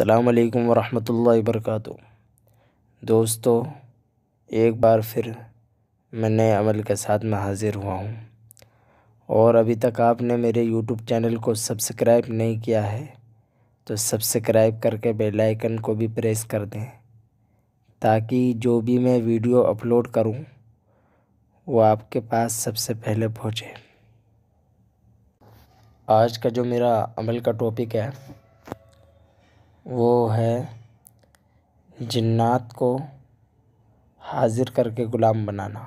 अल्लाम वरहमल वर्क दोस्तों एक बार फिर मैं नए अमल के साथ में हाज़िर हुआ हूँ और अभी तक आपने मेरे यूट्यूब चैनल को सब्सक्राइब नहीं किया है तो सब्सक्राइब करके बेल आइकन को भी प्रेस कर दें ताकि जो भी मैं वीडियो अपलोड करूँ वो आपके पास सबसे पहले पहुँचे आज का जो मेरा अमल का टॉपिक है वो है जिन्नात को हाज़िर करके ग़ुलाम बनाना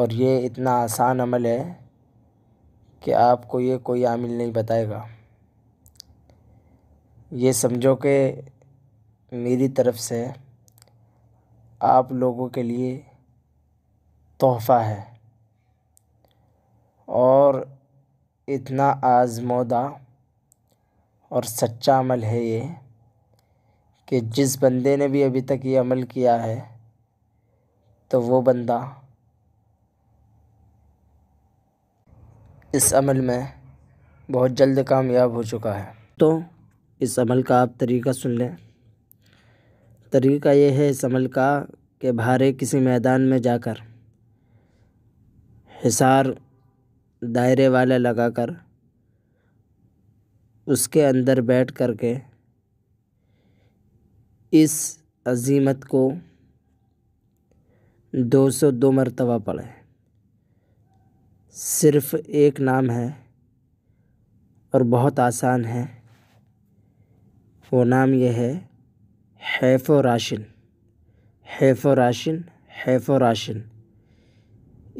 और ये इतना आसान अमल है कि आपको ये कोई आमिल नहीं बताएगा ये समझो कि मेरी तरफ़ से आप लोगों के लिए तोहफ़ा है और इतना आज़मोदा और सच्चा अमल है ये कि जिस बंदे ने भी अभी तक ये अमल किया है तो वो बंदा इस अमल में बहुत जल्द कामयाब हो चुका है तो इस अमल का आप तरीका सुन लें तरीका ये है इस अमल का कि भारे किसी मैदान में जाकर हिसार दायरे वाला लगाकर उसके अंदर बैठ कर के इस अजीमत को 202 मरतबा पढ़ें सिर्फ़ एक नाम है और बहुत आसान है वो नाम यह है हैफ़ राशिन हैफ़ राशिन हैफ़ राशिन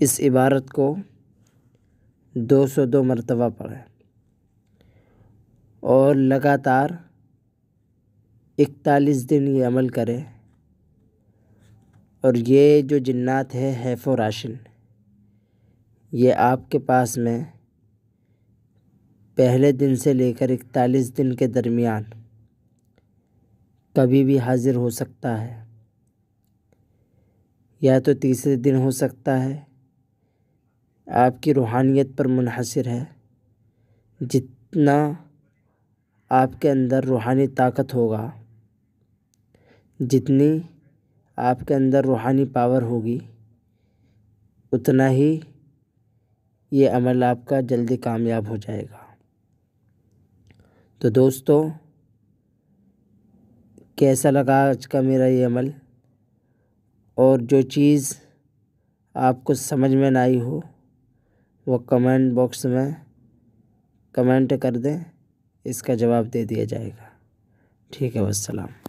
इस इबारत को 202 मरतबा पढ़ें और लगातार इकतालीस दिन ये अमल करें और ये जो जन्नात है हैफो राशिन ये आपके पास में पहले दिन से लेकर इकतालीस दिन के दरमियान कभी भी हाज़िर हो सकता है या तो तीसरे दिन हो सकता है आपकी रूहानियत पर मुनहसर है जितना आपके अंदर रूहानी ताकत होगा जितनी आपके अंदर रूहानी पावर होगी उतना ही ये अमल आपका जल्दी कामयाब हो जाएगा तो दोस्तों कैसा लगा आज का मेरा ये अमल और जो चीज़ आपको समझ में ना आई हो वो कमेंट बॉक्स में कमेंट कर दें इसका जवाब दे दिया जाएगा ठीक है वसलाम